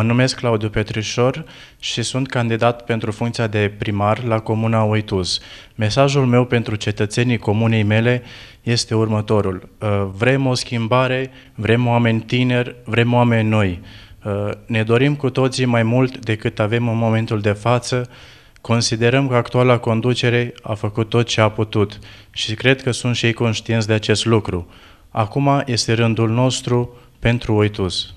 Mă numesc Claudiu Petrișor și sunt candidat pentru funcția de primar la Comuna Oituz. Mesajul meu pentru cetățenii comunei mele este următorul. Uh, vrem o schimbare, vrem oameni tineri, vrem oameni noi. Uh, ne dorim cu toții mai mult decât avem în momentul de față. Considerăm că actuala conducere a făcut tot ce a putut și cred că sunt și ei conștienți de acest lucru. Acum este rândul nostru pentru Oituz.